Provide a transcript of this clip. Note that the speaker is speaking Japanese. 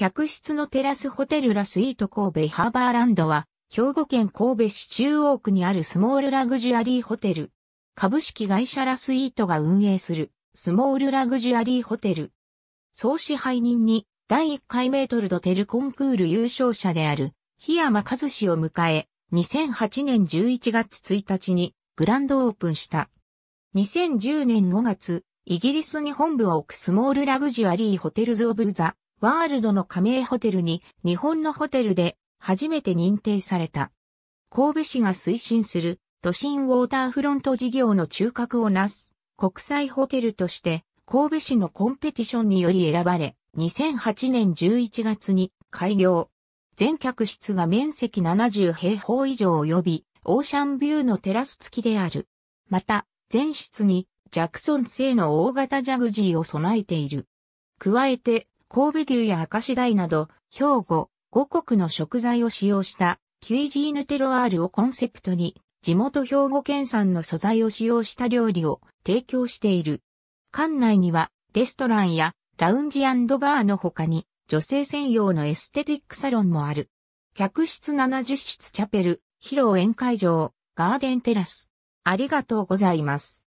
客室のテラスホテルラスイート神戸ハーバーランドは、兵庫県神戸市中央区にあるスモールラグジュアリーホテル。株式会社ラスイートが運営するスモールラグジュアリーホテル。総支配人に第1回メートルドテルコンクール優勝者である檜山和氏を迎え、2008年11月1日にグランドオープンした。2010年5月、イギリスに本部を置くスモールラグジュアリーホテルズオブザワールドの加盟ホテルに日本のホテルで初めて認定された。神戸市が推進する都心ウォーターフロント事業の中核をなす国際ホテルとして神戸市のコンペティションにより選ばれ2008年11月に開業。全客室が面積70平方以上及びオーシャンビューのテラス付きである。また全室にジャクソン製の大型ジャグジーを備えている。加えて神戸牛や明石鯛など、兵庫、五国の食材を使用したキュイジーヌテロワールをコンセプトに、地元兵庫県産の素材を使用した料理を提供している。館内にはレストランやラウンジバーの他に女性専用のエステティックサロンもある。客室70室チャペル、披露宴会場、ガーデンテラス。ありがとうございます。